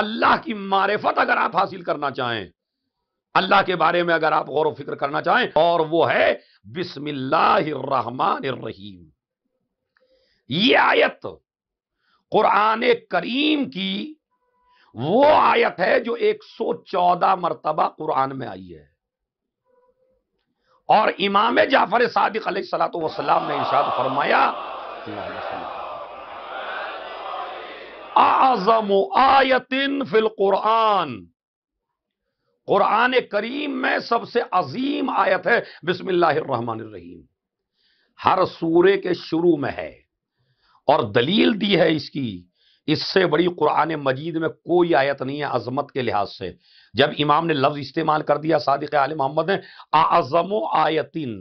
अल्लाह की मारिफत अगर आप हासिल करना चाहें अल्लाह के बारे में अगर आप गौर व फिक्र करना चाहें और वो है बिस्मिल्लाहमान ये आयत कुरान करीम की वो आयत है जो 114 मरतबा कुरान में आई है और इमाम जाफर सदक सलाम ने इशाद फरमाया आजम आयतिन फिल कुरान कुरान करीम में सबसे अजीम आयत है रहीम हर सूर्य के शुरू में है और दलील दी है इसकी इससे बड़ी कुरान मजीद में कोई आयत नहीं है अजमत के लिहाज से जब इमाम ने लफ्ज़ इस्तेमाल कर दिया सादिक आल मोहम्मद ने आज़म आयतिन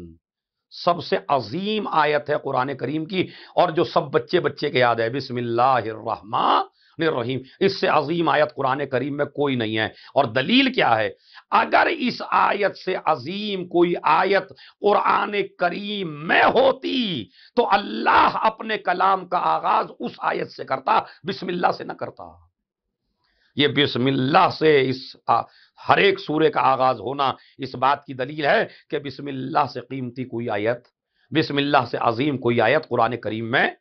सबसे अजीम आयत है कुरान करीम की और जो सब बच्चे बच्चे के याद है बिसमिल्लाम रहीम इससे अजीम आयत कुरान करीम में कोई नहीं है और दलील क्या है अगर इस आयत से अजीम कोई आयत कुरान करीम में होती तो अल्लाह अपने कलाम का आगाज उस आयत से करता बिस्मिल्लाह से ना करता ये बिस्मिल्लाह से इस हर एक सूर्य का आगाज होना इस बात की दलील है कि बिस्मिल्लाह से कीमती कोई आयत बिस्मिल्लाह से अजीम कोई आयत कुरान करीम में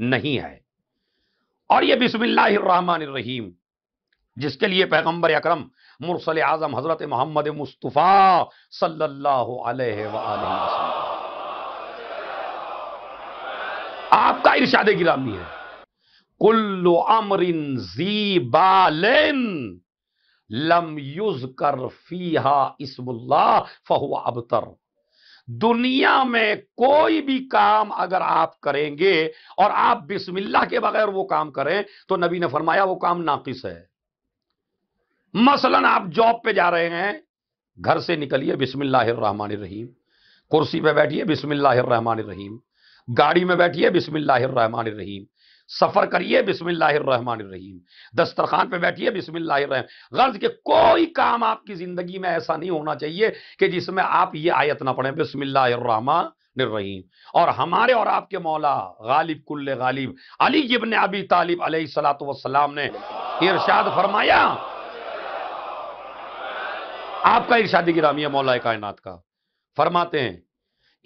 नहीं है और ये बिसमिल्लाम जिसके लिए पैगम्बर अक्रम मुरसल आजम हज़रत मोहम्मद मुस्तफ़ा सल्लल्लाहु अलैहि वसल्लम आपका इरशाद गिरामी है कुल्लु अमरिन जीबालिन लम युज कर फीहा इसमुल्ला फहुआ अबतर दुनिया में कोई भी काम अगर आप करेंगे और आप बिस्मिल्लाह के बगैर वो काम करें तो नबी ने फरमाया वो काम नाकिस है मसलन आप जॉब पे जा रहे हैं घर से निकलिए बिस्मिल्लाह रहीम कुर्सी पे बैठिए बिस्मिल्लाह रहीम गाड़ी में बैठिए रहीम सफ़र करिए रहीम दस्तरखान पे बैठिए बिसमीम गर्ज के कोई काम आपकी ज़िंदगी में ऐसा नहीं होना चाहिए कि जिसमें आप ये आयत ना पढ़े बिसमीम रहीम और हमारे और आपके मौला गालिब कुल्ल गालिब अली इबन अबी तालिब सलात वसलाम ने इरशाद फरमाया आपका इरशादी गिरामी है मौला कायनात का फरमाते हैं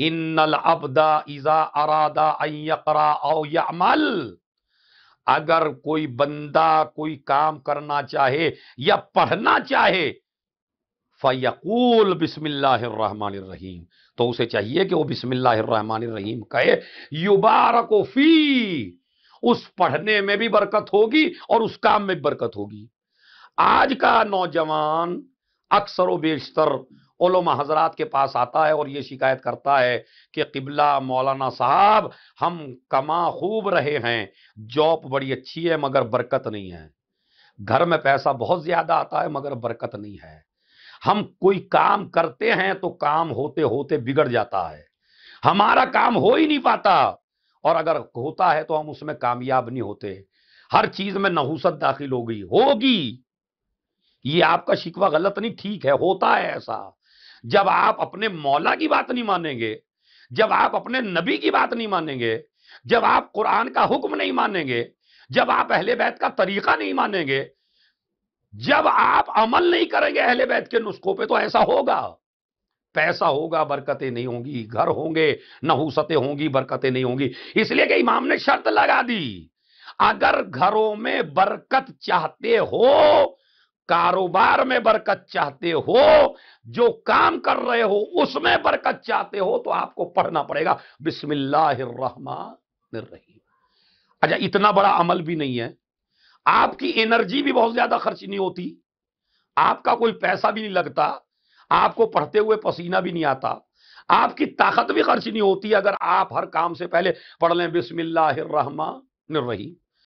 इन्नल अबदा इजा अरादा अयकरा यामल अगर कोई बंदा कोई काम करना चाहे या पढ़ना चाहे फ़यकूल बिस्मिल्लाहिर्रहमानिर्रहीम तो उसे चाहिए कि वो बिस्मिल्लाहिर्रहमानिर्रहीम कहे युबारक फी उस पढ़ने में भी बरकत होगी और उस काम में भी बरकत होगी आज का नौजवान अक्सर व बेशतर ओलमा हजरात के पास आता है और ये शिकायत करता है कि किबला मौलाना साहब हम कमा खूब रहे हैं जॉब बड़ी अच्छी है मगर बरकत नहीं है घर में पैसा बहुत ज़्यादा आता है मगर बरकत नहीं है हम कोई काम करते हैं तो काम होते होते बिगड़ जाता है हमारा काम हो ही नहीं पाता और अगर होता है तो हम उसमें कामयाब नहीं होते हर चीज़ में नहुसत दाखिल हो गई होगी ये आपका शिकवा गलत नहीं ठीक है होता है ऐसा जब आप अपने मौला की बात नहीं मानेंगे जब आप अपने नबी की बात नहीं मानेंगे जब आप कुरान का हुक्म नहीं मानेंगे जब आप अहले बैत का तरीका नहीं मानेंगे जब आप अमल नहीं करेंगे अहले बैत के नुस्खों पे तो ऐसा होगा पैसा होगा बरकतें नहीं होंगी घर होंगे नहूसतें होंगी बरकतें नहीं होंगी इसलिए कि इमाम ने शर्त लगा दी अगर घरों में बरकत चाहते हो कारोबार में बरकत चाहते हो जो काम कर रहे हो उसमें बरकत चाहते हो तो आपको पढ़ना पड़ेगा बिस्मिल्लाहमान अच्छा इतना बड़ा अमल भी नहीं है आपकी एनर्जी भी बहुत ज्यादा खर्च नहीं होती आपका कोई पैसा भी नहीं लगता आपको पढ़ते हुए पसीना भी नहीं आता आपकी ताकत भी खर्च नहीं होती अगर आप हर काम से पहले पढ़ लें बिस्मिल्लाहमान रहीम